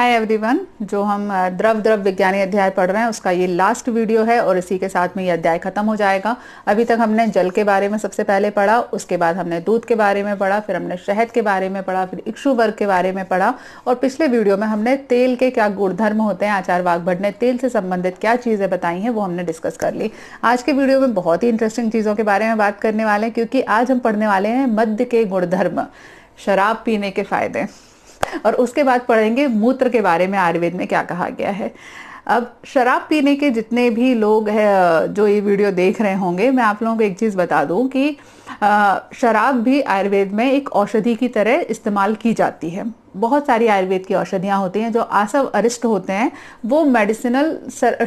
hi everyone जो हम द्रव द्रव विज्ञानी अध्याय पढ़ रहे हैं उसका ये लास्ट वीडियो है और इसी के साथ में ये अध्याय खत्म हो जाएगा अभी तक हमने जल के बारे में सबसे पहले पढ़ा उसके बाद हमने दूध के बारे में पढ़ा फिर हमने शहद के बारे में पढ़ा फिर इक्षु वर्ग के बारे में पढ़ा और पिछले वीडियो में हमने तेल के क्या गुणधर्म होते हैं आचार वाघभट ने तेल से संबंधित क्या चीज़ें बताई हैं वो हमने डिस्कस कर ली आज के वीडियो में बहुत ही इंटरेस्टिंग चीज़ों के बारे में बात करने वाले हैं क्योंकि आज हम पढ़ने वाले हैं मध्य के गुणधर्म शराब पीने के फायदे और उसके बाद पढ़ेंगे मूत्र के बारे में आयुर्वेद में क्या कहा गया है अब शराब पीने के जितने भी लोग हैं जो ये वीडियो देख रहे होंगे मैं आप लोगों को एक चीज़ बता दूं कि शराब भी आयुर्वेद में एक औषधि की तरह इस्तेमाल की जाती है बहुत सारी आयुर्वेद की औषधियाँ होती हैं जो आसव अरिष्ट होते हैं वो मेडिसिनल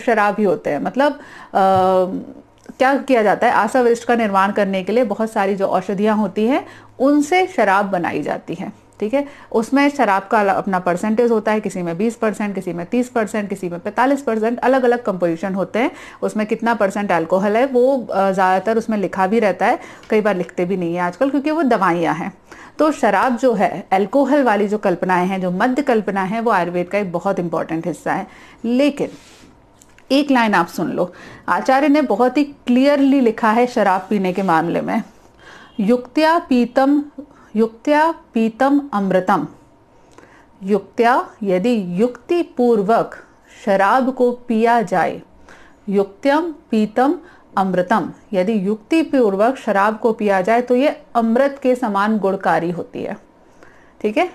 शराब ही होते हैं मतलब आ, क्या किया जाता है अरिष्ट का निर्माण करने के लिए बहुत सारी जो औषधियाँ होती हैं उनसे शराब बनाई जाती है ठीक है उसमें शराब का अपना परसेंटेज होता है किसी में 20 परसेंट किसी में 30 परसेंट किसी में 45 परसेंट अलग अलग कंपोजिशन होते हैं उसमें कितना परसेंट अल्कोहल है वो ज़्यादातर उसमें लिखा भी रहता है कई बार लिखते भी नहीं है आजकल क्योंकि वो दवाइयाँ हैं तो शराब जो है अल्कोहल वाली जो कल्पनाएँ हैं जो मध्य कल्पना है वो आयुर्वेद का एक बहुत इंपॉर्टेंट हिस्सा है लेकिन एक लाइन आप सुन लो आचार्य ने बहुत ही क्लियरली लिखा है शराब पीने के मामले में युक्तिया पीतम युक्त्या पीतम अमृतम युक्त्या यदि युक्ति पूर्वक शराब को पिया जाए युक्त्यम पीतम अमृतम यदि युक्ति पूर्वक शराब को पिया जाए तो ये अमृत के समान गुणकारी होती है ठीक है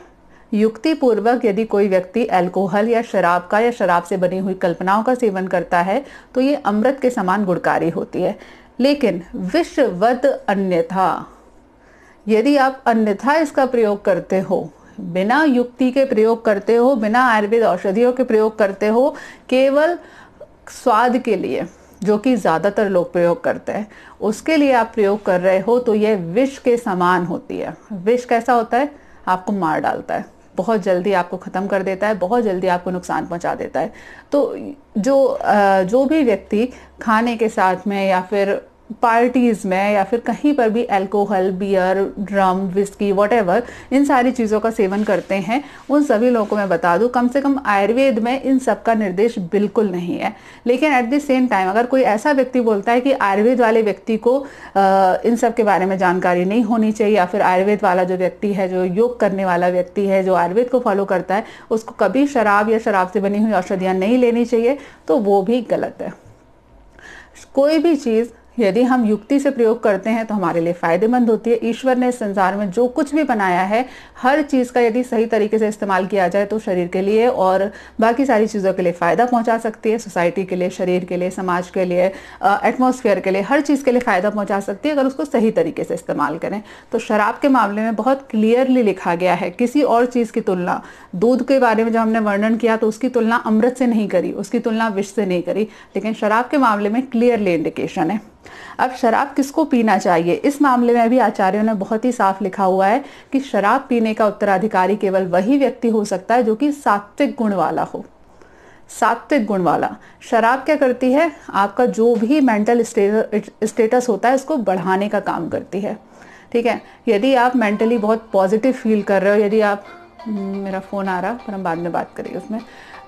युक्ति पूर्वक यदि कोई व्यक्ति अल्कोहल या शराब का या शराब से बनी हुई कल्पनाओं का सेवन करता है तो ये अमृत के समान गुणकारी होती है लेकिन विश्ववत अन्यथा यदि आप अन्यथा इसका प्रयोग करते हो बिना युक्ति के प्रयोग करते हो बिना आयुर्वेद औषधियों के प्रयोग करते हो केवल स्वाद के लिए जो कि ज़्यादातर लोग प्रयोग करते हैं उसके लिए आप प्रयोग कर रहे हो तो यह विष के समान होती है विष कैसा होता है आपको मार डालता है बहुत जल्दी आपको ख़त्म कर देता है बहुत जल्दी आपको नुकसान पहुंचा देता है तो जो जो भी व्यक्ति खाने के साथ में या फिर पार्टीज़ में या फिर कहीं पर भी alcohol beer drum whisky vat इन सारी चीज़ों का सेवन करते हैं उन सभी लोगों को मैं बता दूं कम से कम आयुर्वेद में इन सब का निर्देश बिल्कुल नहीं है लेकिन एट द सेम टाइम अगर कोई ऐसा व्यक्ति बोलता है कि आयुर्वेद वाले व्यक्ति को आ, इन सब के बारे में जानकारी नहीं होनी चाहिए या फिर आयुर्वेद वाला जो व्यक्ति है जो योग करने वाला व्यक्ति है जो आयुर्वेद को फॉलो करता है उसको कभी शराब या शराब से बनी हुई औषधियाँ नहीं लेनी चाहिए तो वो भी गलत है कोई भी चीज़ यदि हम युक्ति से प्रयोग करते हैं तो हमारे लिए फ़ायदेमंद होती है ईश्वर ने संसार में जो कुछ भी बनाया है हर चीज़ का यदि सही तरीके से इस्तेमाल किया जाए तो शरीर के लिए और बाकी सारी चीज़ों के लिए फ़ायदा पहुंचा सकती है सोसाइटी के लिए शरीर के लिए समाज के लिए एटमोस्फेयर के लिए हर चीज़ के लिए फ़ायदा पहुँचा सकती है अगर उसको सही तरीके से इस्तेमाल करें तो शराब के मामले में बहुत क्लियरली लिखा गया है किसी और चीज़ की तुलना दूध के बारे में जब हमने वर्णन किया तो उसकी तुलना अमृत से नहीं करी उसकी तुलना विष से नहीं करी लेकिन शराब के मामले में क्लियरली इंडिकेशन है अब शराब किसको पीना चाहिए इस मामले में भी आचार्यों ने बहुत ही साफ लिखा हुआ है कि शराब पीने का उत्तराधिकारी केवल वही व्यक्ति हो सकता है जो कि सात्विक गुण वाला हो सात्विक गुण वाला शराब क्या करती है आपका जो भी मेंटल स्टेटस होता है उसको बढ़ाने का काम करती है ठीक है यदि आप मेंटली बहुत पॉजिटिव फील कर रहे हो यदि आप हम्म, मेरा फ़ोन आ रहा पर हम बाद में बात करेंगे उसमें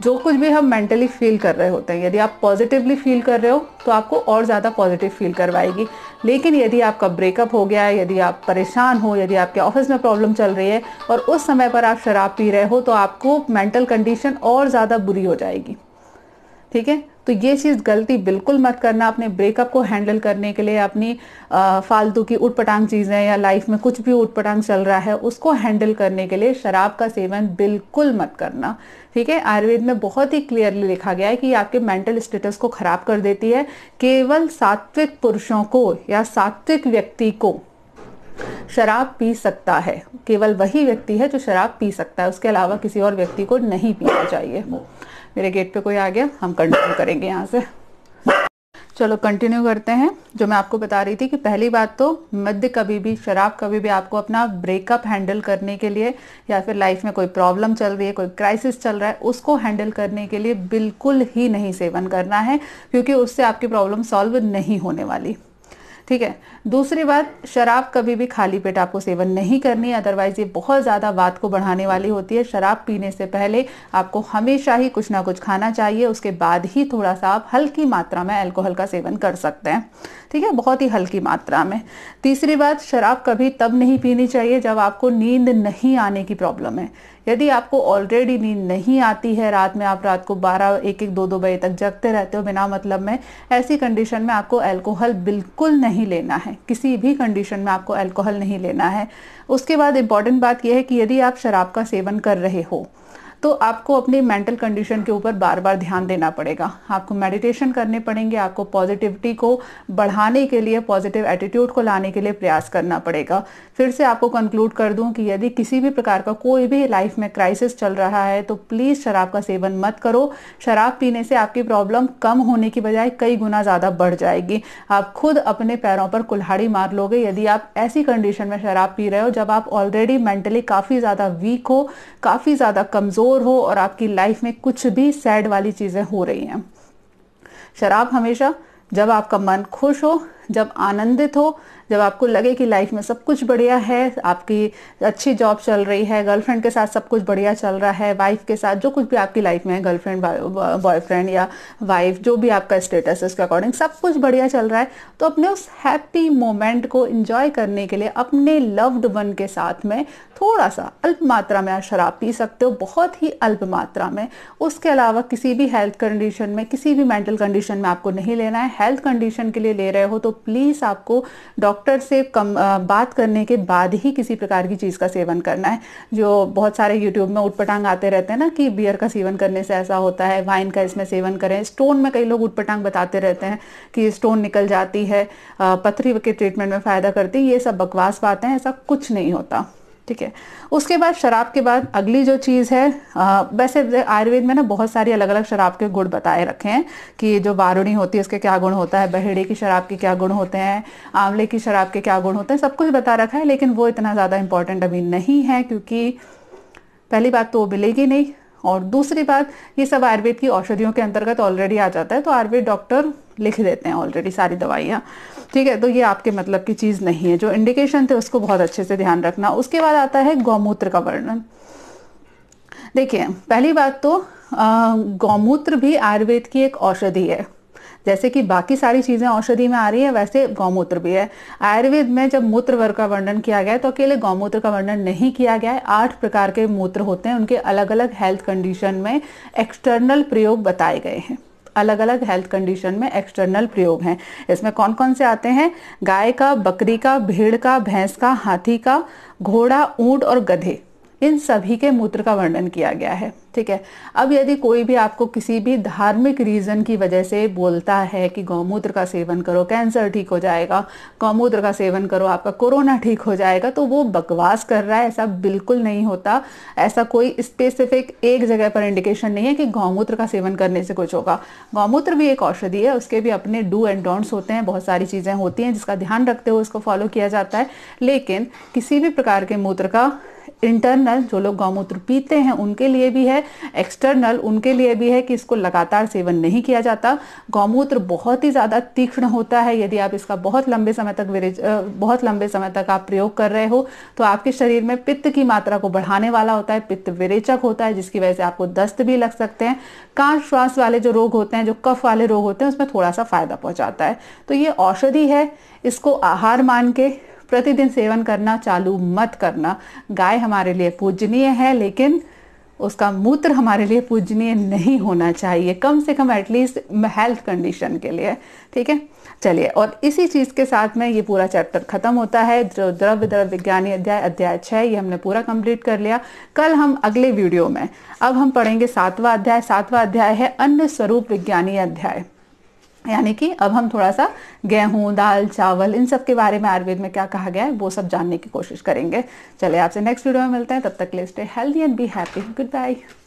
जो कुछ भी हम मेंटली फील कर रहे होते हैं यदि आप पॉजिटिवली फील कर रहे हो तो आपको और ज़्यादा पॉजिटिव फील करवाएगी लेकिन यदि आपका ब्रेकअप हो गया है यदि आप परेशान हो यदि आपके ऑफिस में प्रॉब्लम चल रही है और उस समय पर आप शराब पी रहे हो तो आपको मेंटल कंडीशन और ज़्यादा बुरी हो जाएगी ठीक है तो ये चीज़ गलती बिल्कुल मत करना अपने ब्रेकअप को हैंडल करने के लिए अपनी फालतू की उटपटांग चीज़ें या लाइफ में कुछ भी उटपटांग चल रहा है उसको हैंडल करने के लिए शराब का सेवन बिल्कुल मत करना ठीक है आयुर्वेद में बहुत ही क्लियरली लिखा गया है कि आपके मेंटल स्टेटस को खराब कर देती है केवल सात्विक पुरुषों को या सात्विक व्यक्ति को शराब पी सकता है केवल वही व्यक्ति है जो शराब पी सकता है उसके अलावा किसी और व्यक्ति को नहीं पीना चाहिए मेरे गेट पे कोई आ गया हम कंटिन्यू करेंगे यहाँ से चलो कंटिन्यू करते हैं जो मैं आपको बता रही थी कि पहली बात तो मध्य कभी भी शराब कभी भी आपको अपना ब्रेकअप हैंडल करने के लिए या फिर लाइफ में कोई प्रॉब्लम चल रही है कोई क्राइसिस चल रहा है उसको हैंडल करने के लिए बिल्कुल ही नहीं सेवन करना है क्योंकि उससे आपकी प्रॉब्लम सॉल्व नहीं होने वाली ठीक है दूसरी बात शराब कभी भी खाली पेट आपको सेवन नहीं करनी अदरवाइज ये बहुत ज़्यादा बात को बढ़ाने वाली होती है शराब पीने से पहले आपको हमेशा ही कुछ ना कुछ खाना चाहिए उसके बाद ही थोड़ा सा आप हल्की मात्रा में अल्कोहल का सेवन कर सकते हैं ठीक है बहुत ही हल्की मात्रा में तीसरी बात शराब कभी तब नहीं पीनी चाहिए जब आपको नींद नहीं आने की प्रॉब्लम है यदि आपको ऑलरेडी नींद नहीं आती है रात में आप रात को बारह एक एक दो दो बजे तक जगते रहते हो बिना मतलब में ऐसी कंडीशन में आपको एल्कोहल बिल्कुल नहीं लेना है किसी भी कंडीशन में आपको एल्कोहल नहीं लेना है उसके बाद इम्पॉर्टेंट बात यह है कि यदि आप शराब का सेवन कर रहे हो तो आपको अपनी मेंटल कंडीशन के ऊपर बार बार ध्यान देना पड़ेगा आपको मेडिटेशन करने पड़ेंगे आपको पॉजिटिविटी को बढ़ाने के लिए पॉजिटिव एटीट्यूड को लाने के लिए प्रयास करना पड़ेगा फिर से आपको कंक्लूड कर दूं कि यदि किसी भी प्रकार का कोई भी लाइफ में क्राइसिस चल रहा है तो प्लीज़ शराब का सेवन मत करो शराब पीने से आपकी प्रॉब्लम कम होने की बजाय कई गुना ज़्यादा बढ़ जाएगी आप खुद अपने पैरों पर कुल्हाड़ी मार लोगे यदि आप ऐसी कंडीशन में शराब पी रहे हो जब आप ऑलरेडी मेंटली काफ़ी ज़्यादा वीक हो काफ़ी ज़्यादा कमज़ोर कमज़ोर हो और आपकी लाइफ में कुछ भी सैड वाली चीज़ें हो रही हैं शराब हमेशा जब आपका मन खुश हो जब आनंदित हो जब आपको लगे कि लाइफ में सब कुछ बढ़िया है आपकी अच्छी जॉब चल रही है गर्लफ्रेंड के साथ सब कुछ बढ़िया चल रहा है वाइफ के साथ जो कुछ भी आपकी लाइफ में है गर्लफ्रेंड बॉयफ्रेंड या वाइफ जो भी आपका स्टेटस है उसके अकॉर्डिंग सब कुछ बढ़िया चल रहा है तो अपने उस हैप्पी मोमेंट को इंजॉय करने के लिए अपने लव्ड वन के साथ में थोड़ा सा अल्प मात्रा में आप शराब पी सकते हो बहुत ही अल्प मात्रा में उसके अलावा किसी भी हेल्थ कंडीशन में किसी भी मेंटल कंडीशन में आपको नहीं लेना है हेल्थ कंडीशन के लिए ले रहे हो तो प्लीज़ आपको डॉक्टर से कम बात करने के बाद ही किसी प्रकार की चीज़ का सेवन करना है जो बहुत सारे यूट्यूब में उटपटांग आते रहते हैं ना कि बियर का सेवन करने से ऐसा होता है वाइन का इसमें सेवन करें स्टोन में कई लोग उटपटांग बताते रहते हैं कि स्टोन निकल जाती है पथरी के ट्रीटमेंट में फ़ायदा करती है ये सब बकवास बातें ऐसा कुछ नहीं होता ठीक है उसके बाद शराब के बाद अगली जो चीज़ है आ, वैसे आयुर्वेद में ना बहुत सारी अलग अलग शराब के गुण बताए रखे हैं कि जो वारुणी होती है उसके क्या गुण होता है बहेड़े की शराब के क्या गुण होते हैं आंवले की शराब के क्या गुण होते हैं सब कुछ बता रखा है लेकिन वो इतना ज़्यादा इंपॉर्टेंट अभी नहीं है क्योंकि पहली बात तो वो मिलेगी नहीं और दूसरी बात ये सब आयुर्वेद की औषधियों के अंतर्गत ऑलरेडी आ जाता है तो आयुर्वेद डॉक्टर लिख देते हैं ऑलरेडी सारी दवाइयाँ ठीक है तो ये आपके मतलब की चीज़ नहीं है जो इंडिकेशन थे उसको बहुत अच्छे से ध्यान रखना उसके बाद आता है गौमूत्र का वर्णन देखिए पहली बात तो गौमूत्र भी आयुर्वेद की एक औषधि है जैसे कि बाकी सारी चीज़ें औषधि में आ रही है वैसे गौमूत्र भी है आयुर्वेद में जब मूत्र वर्ग का वर्णन किया गया है तो अकेले गौमूत्र का वर्णन नहीं किया गया है आठ प्रकार के मूत्र होते हैं उनके अलग अलग हेल्थ कंडीशन में एक्सटर्नल प्रयोग बताए गए हैं अलग अलग हेल्थ कंडीशन में एक्सटर्नल प्रयोग हैं इसमें कौन कौन से आते हैं गाय का बकरी का भेड़ का भैंस का हाथी का घोड़ा ऊंट और गधे इन सभी के मूत्र का वर्णन किया गया है ठीक है अब यदि कोई भी आपको किसी भी धार्मिक रीज़न की वजह से बोलता है कि गौमूत्र का सेवन करो कैंसर ठीक हो जाएगा गौमूत्र का सेवन करो आपका कोरोना ठीक हो जाएगा तो वो बकवास कर रहा है ऐसा बिल्कुल नहीं होता ऐसा कोई स्पेसिफिक एक जगह पर इंडिकेशन नहीं है कि गौमूत्र का सेवन करने से कुछ होगा गौमूत्र भी एक औषधि है उसके भी अपने डू एंड डोंट्स होते हैं बहुत सारी चीज़ें होती हैं जिसका ध्यान रखते हुए उसको फॉलो किया जाता है लेकिन किसी भी प्रकार के मूत्र का इंटरनल जो लोग गौमूत्र पीते हैं उनके लिए भी है एक्सटर्नल उनके लिए भी है कि इसको लगातार सेवन नहीं किया जाता गौमूत्र बहुत ही ज़्यादा तीक्ष्ण होता है यदि आप इसका बहुत लंबे समय तक विरेज बहुत लंबे समय तक आप प्रयोग कर रहे हो तो आपके शरीर में पित्त की मात्रा को बढ़ाने वाला होता है पित्त विरेचक होता है जिसकी वजह से आपको दस्त भी लग सकते हैं कान श्वास वाले जो रोग होते हैं जो कफ वाले रोग होते हैं उसमें थोड़ा सा फायदा पहुंचाता है तो ये औषधि है इसको आहार मान के प्रतिदिन सेवन करना चालू मत करना गाय हमारे लिए पूजनीय है लेकिन उसका मूत्र हमारे लिए पूजनीय नहीं होना चाहिए कम से कम एटलीस्ट हेल्थ कंडीशन के लिए ठीक है चलिए और इसी चीज़ के साथ में ये पूरा चैप्टर खत्म होता है जो द्रव्य द्रव विज्ञानी अध्याय अध्याय छह ये हमने पूरा कंप्लीट कर लिया कल हम अगले वीडियो में अब हम पढ़ेंगे सातवां अध्याय सातवां अध्याय है अन्य स्वरूप विज्ञानी अध्याय यानी कि अब हम थोड़ा सा गेहूं दाल चावल इन सब के बारे में आयुर्वेद में क्या कहा गया है वो सब जानने की कोशिश करेंगे चले आपसे नेक्स्ट वीडियो में मिलते हैं तब तक लिस्ट stay healthy and be happy good bye